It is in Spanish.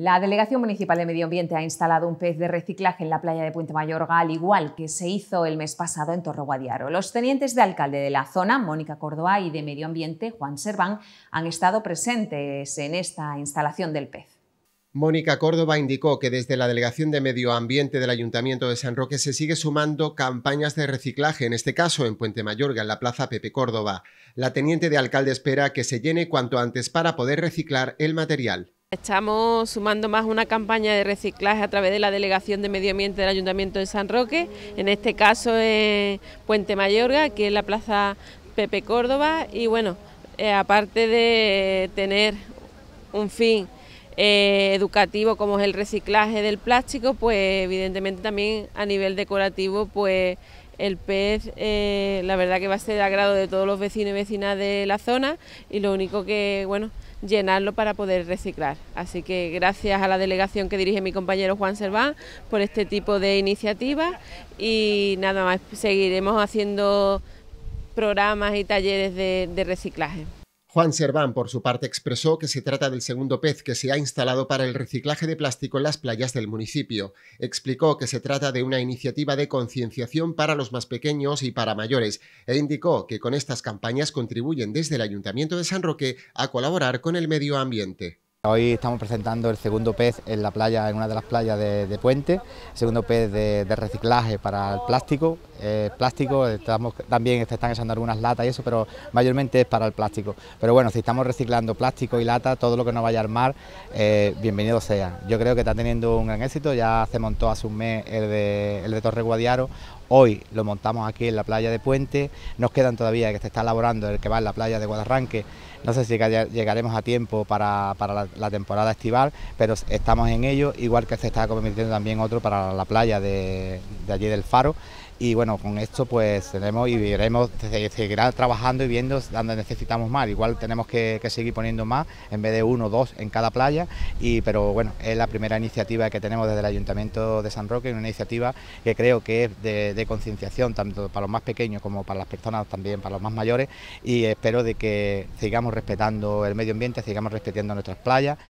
La Delegación Municipal de Medio Ambiente ha instalado un pez de reciclaje en la playa de Puente Mayorga, al igual que se hizo el mes pasado en Torre Guadiaro. Los tenientes de alcalde de la zona, Mónica Córdoba, y de Medio Ambiente, Juan Serván, han estado presentes en esta instalación del pez. Mónica Córdoba indicó que desde la Delegación de Medio Ambiente del Ayuntamiento de San Roque se sigue sumando campañas de reciclaje, en este caso en Puente Mayorga, en la Plaza Pepe Córdoba. La teniente de alcalde espera que se llene cuanto antes para poder reciclar el material. Estamos sumando más una campaña de reciclaje a través de la Delegación de Medio Ambiente del Ayuntamiento de San Roque, en este caso es Puente Mayorga, que es la Plaza Pepe Córdoba, y bueno, eh, aparte de tener un fin eh, educativo como es el reciclaje del plástico, pues evidentemente también a nivel decorativo, pues el pez, eh, la verdad que va a ser de agrado de todos los vecinos y vecinas de la zona y lo único que, bueno, llenarlo para poder reciclar. Así que gracias a la delegación que dirige mi compañero Juan Serván por este tipo de iniciativas y nada más, seguiremos haciendo programas y talleres de reciclaje. Juan Serván, por su parte, expresó que se trata del segundo pez que se ha instalado para el reciclaje de plástico en las playas del municipio. Explicó que se trata de una iniciativa de concienciación para los más pequeños y para mayores e indicó que con estas campañas contribuyen desde el Ayuntamiento de San Roque a colaborar con el medio ambiente. Hoy estamos presentando el segundo pez en la playa, en una de las playas de, Puente, segundo pez de, reciclaje para el plástico. plástico, también se están echando algunas latas y eso, pero mayormente es para el plástico. Pero bueno, si estamos reciclando plástico y lata, todo lo que nos vaya al mar, eh, bienvenido sea. Yo creo que está teniendo un gran éxito, ya se montó hace un mes el de, Torre Guadiaro, Hoy lo montamos aquí en la playa de Puente, nos quedan todavía que se está elaborando el que va en la playa de Guadarranque, no sé si llegaremos a tiempo para la la temporada estival, pero estamos en ello, igual que se está convirtiendo también otro para la playa de allí del Faro y bueno, con esto pues tenemos y seguirá trabajando y viendo donde necesitamos más. Igual tenemos que, seguir poniendo más, en vez de uno o dos en cada playa, y, pero bueno, es la primera iniciativa que tenemos desde el Ayuntamiento de San Roque, una iniciativa que creo que es de, de concienciación tanto para los más pequeños como para las personas también, para los más mayores, y espero de que sigamos respetando el medio ambiente, sigamos respetando nuestras playas.